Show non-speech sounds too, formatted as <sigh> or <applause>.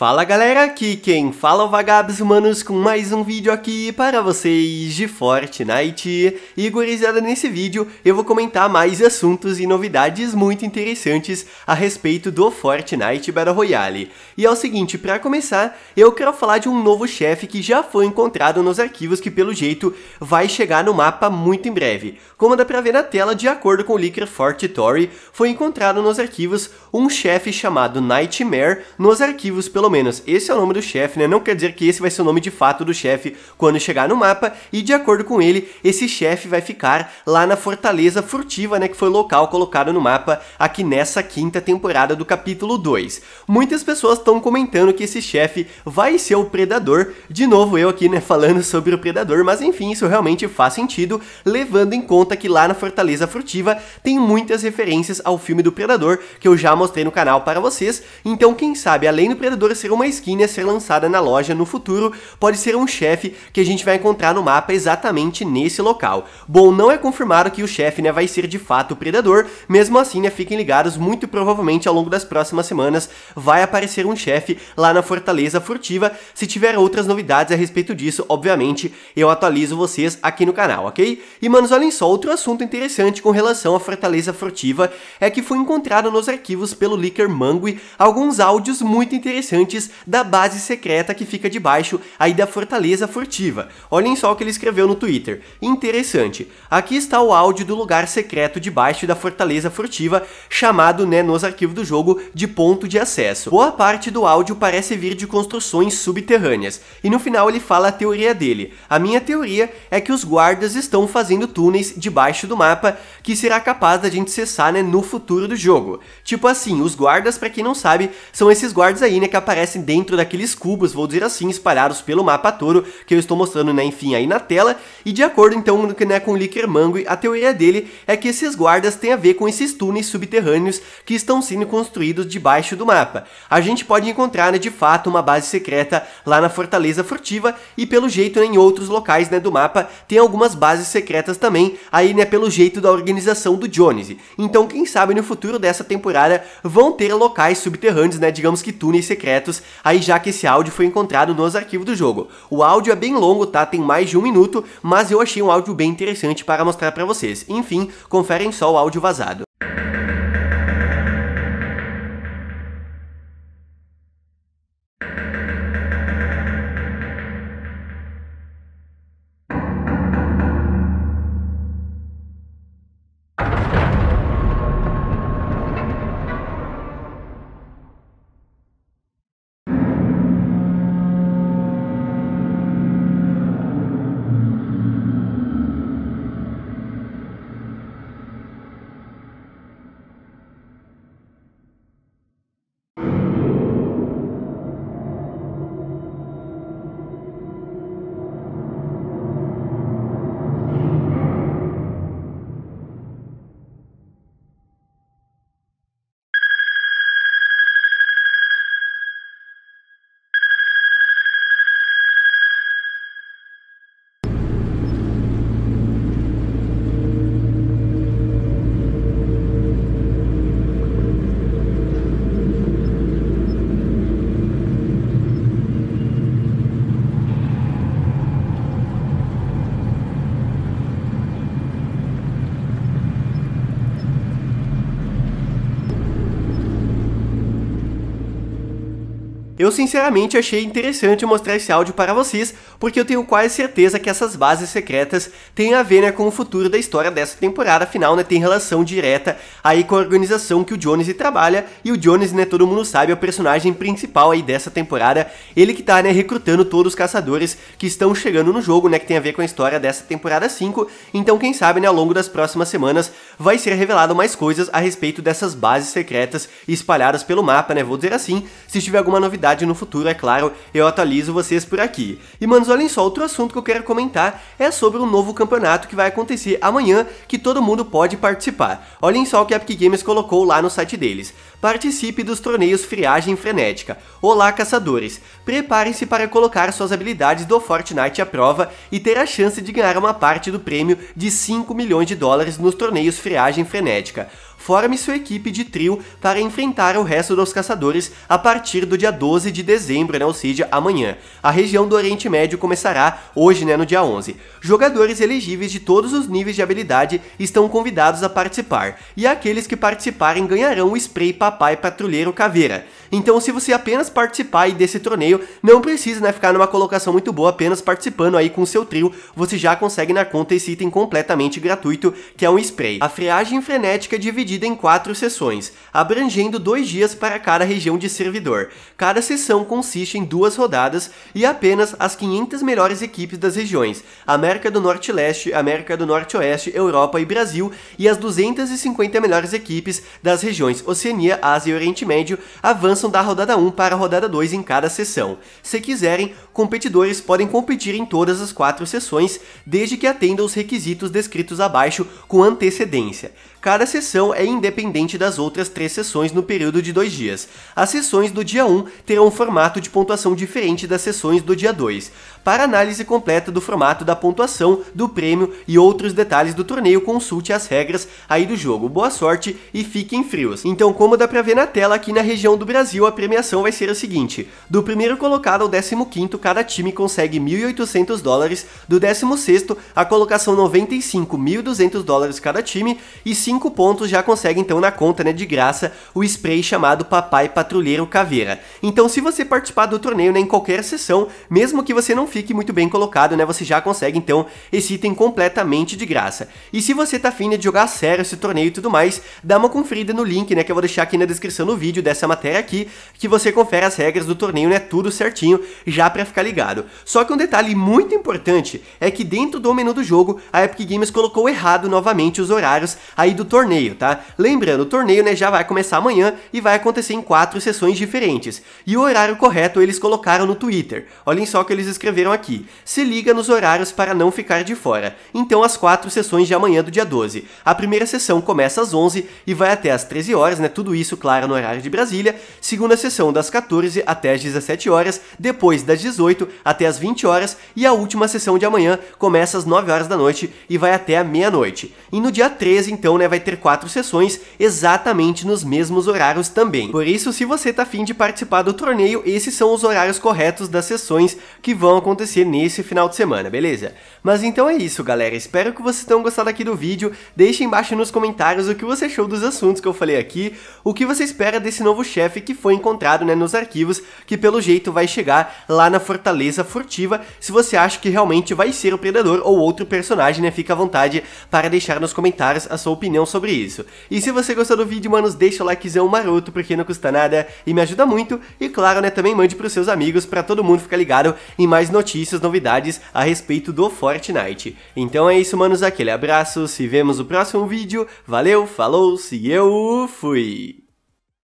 Fala galera, aqui quem fala é o Vagabos Humanos com mais um vídeo aqui para vocês de Fortnite. E gurizada, nesse vídeo eu vou comentar mais assuntos e novidades muito interessantes a respeito do Fortnite Battle Royale. E é o seguinte, para começar, eu quero falar de um novo chefe que já foi encontrado nos arquivos que pelo jeito vai chegar no mapa muito em breve. Como dá pra ver na tela, de acordo com o leaker Fort Tory, foi encontrado nos arquivos um chefe chamado Nightmare nos arquivos pelo pelo menos esse é o nome do chefe, né? Não quer dizer que esse vai ser o nome de fato do chefe quando chegar no mapa, e de acordo com ele, esse chefe vai ficar lá na Fortaleza Furtiva, né? Que foi o local colocado no mapa aqui nessa quinta temporada do capítulo 2. Muitas pessoas estão comentando que esse chefe vai ser o Predador, de novo eu aqui, né? <laughs> Falando sobre o Predador, mas enfim, isso realmente faz sentido, levando em conta que lá na Fortaleza Furtiva tem muitas referências ao filme do Predador que eu já mostrei no canal para vocês, então quem sabe além do Predador ser uma skin a ser lançada na loja no futuro, pode ser um chefe que a gente vai encontrar no mapa exatamente nesse local. Bom, não é confirmado que o chefe né, vai ser de fato o predador, mesmo assim né, fiquem ligados, muito provavelmente ao longo das próximas semanas vai aparecer um chefe lá na Fortaleza Furtiva. Se tiver outras novidades a respeito disso, obviamente eu atualizo vocês aqui no canal, ok? E manos, olhem só, outro assunto interessante com relação à Fortaleza Furtiva é que foi encontrado nos arquivos pelo Licker Mangui alguns áudios muito interessantes integrantes da base secreta que fica debaixo aí da Fortaleza Furtiva. Olhem só o que ele escreveu no Twitter. Interessante. Aqui está o áudio do lugar secreto debaixo da Fortaleza Furtiva, chamado, né, nos arquivos do jogo, de ponto de acesso. Boa parte do áudio parece vir de construções subterrâneas, e no final ele fala a teoria dele. A minha teoria é que os guardas estão fazendo túneis debaixo do mapa que será capaz da gente cessar, né, no futuro do jogo. Tipo assim, os guardas, para quem não sabe, são esses guardas aí, né, que aparecem dentro daqueles cubos, vou dizer assim, espalhados pelo mapa todo, que eu estou mostrando, né, enfim, aí na tela, e de acordo então né, com o Licker Mangue, a teoria dele é que esses guardas têm a ver com esses túneis subterrâneos que estão sendo construídos debaixo do mapa. A gente pode encontrar, né, de fato, uma base secreta lá na Fortaleza Furtiva e pelo jeito né, em outros locais né, do mapa tem algumas bases secretas também, aí né, pelo jeito da organização do Jones. Então quem sabe no futuro dessa temporada vão ter locais subterrâneos, né, digamos que túneis secretos aí já que esse áudio foi encontrado nos arquivos do jogo. O áudio é bem longo, tá? Tem mais de um minuto, mas eu achei um áudio bem interessante para mostrar para vocês. Enfim, conferem só o áudio vazado. Eu sinceramente achei interessante mostrar esse áudio para vocês, porque eu tenho quase certeza que essas bases secretas têm a ver né, com o futuro da história dessa temporada, afinal né, tem relação direta aí com a organização que o Jones trabalha, e o Jones, né, todo mundo sabe, é o personagem principal aí dessa temporada, ele que tá né, recrutando todos os caçadores que estão chegando no jogo, né, que tem a ver com a história dessa temporada 5, então quem sabe né, ao longo das próximas semanas vai ser revelado mais coisas a respeito dessas bases secretas espalhadas pelo mapa, né, vou dizer assim, se tiver alguma novidade novidade no futuro, é claro, eu atualizo vocês por aqui. E manos, olhem só, outro assunto que eu quero comentar é sobre o um novo campeonato que vai acontecer amanhã, que todo mundo pode participar. Olhem só o que a Epic Games colocou lá no site deles. Participe dos torneios Friagem Frenética. Olá, caçadores! Preparem-se para colocar suas habilidades do Fortnite à prova e ter a chance de ganhar uma parte do prêmio de 5 milhões de dólares nos torneios Friagem Frenética forme sua equipe de trio para enfrentar o resto dos caçadores a partir do dia 12 de dezembro, né, ou seja, amanhã. A região do Oriente Médio começará hoje, né, no dia 11. Jogadores elegíveis de todos os níveis de habilidade estão convidados a participar, e aqueles que participarem ganharão o spray Papai Patrulheiro Caveira. Então, se você apenas participar desse torneio, não precisa né, ficar numa colocação muito boa, apenas participando aí com seu trio, você já consegue na conta esse item completamente gratuito, que é um spray. A freagem frenética dividida dividida em quatro sessões, abrangendo dois dias para cada região de servidor. Cada sessão consiste em duas rodadas e apenas as 500 melhores equipes das regiões, América do Norte Leste, América do Norte Oeste, Europa e Brasil, e as 250 melhores equipes das regiões Oceania, Ásia e Oriente Médio avançam da rodada 1 para a rodada 2 em cada sessão. Se quiserem, competidores podem competir em todas as quatro sessões, desde que atendam os requisitos descritos abaixo com antecedência. Cada sessão é independente das outras três sessões no período de dois dias. As sessões do dia 1 terão um formato de pontuação diferente das sessões do dia 2. Para análise completa do formato da pontuação, do prêmio e outros detalhes do torneio, consulte as regras aí do jogo. Boa sorte e fiquem frios. Então, como dá pra ver na tela, aqui na região do Brasil a premiação vai ser a seguinte. Do primeiro colocado ao 15 cada time consegue 1.800 dólares. Do 16 a colocação 95, 1.200 dólares cada time. E 5 5 pontos já consegue então na conta, né, de graça, o spray chamado Papai Patrulheiro Caveira. Então se você participar do torneio, né, em qualquer sessão, mesmo que você não fique muito bem colocado, né, você já consegue então esse item completamente de graça. E se você tá afim né, de jogar sério esse torneio e tudo mais, dá uma conferida no link, né, que eu vou deixar aqui na descrição do vídeo dessa matéria aqui, que você confere as regras do torneio, né, tudo certinho, já pra ficar ligado. Só que um detalhe muito importante é que dentro do menu do jogo, a Epic Games colocou errado novamente os horários aí do torneio, tá? Lembrando, o torneio né, já vai começar amanhã e vai acontecer em quatro sessões diferentes. E o horário correto eles colocaram no Twitter. Olhem só o que eles escreveram aqui. Se liga nos horários para não ficar de fora. Então as quatro sessões de amanhã do dia 12. A primeira sessão começa às 11 e vai até às 13 horas, né? Tudo isso, claro, no horário de Brasília. Segunda sessão das 14 até às 17 horas, depois das 18 até às 20 horas e a última sessão de amanhã começa às 9 horas da noite e vai até à meia-noite. E no dia 13, então, né, vai ter quatro sessões, exatamente nos mesmos horários também. Por isso, se você tá afim de participar do torneio, esses são os horários corretos das sessões que vão acontecer nesse final de semana, beleza? Mas então é isso, galera. Espero que vocês tenham gostado aqui do vídeo. Deixe embaixo nos comentários o que você achou dos assuntos que eu falei aqui, o que você espera desse novo chefe que foi encontrado né, nos arquivos, que pelo jeito vai chegar lá na Fortaleza Furtiva, se você acha que realmente vai ser o Predador ou outro personagem, né? Fica à vontade para deixar nos comentários a sua opinião opinião sobre isso. E se você gostou do vídeo, manos, deixa o likezão maroto, porque não custa nada e me ajuda muito. E claro, né, também mande pros seus amigos para todo mundo ficar ligado em mais notícias, novidades a respeito do Fortnite. Então é isso, manos, aquele abraço, se vemos no próximo vídeo. Valeu, falou, se eu fui!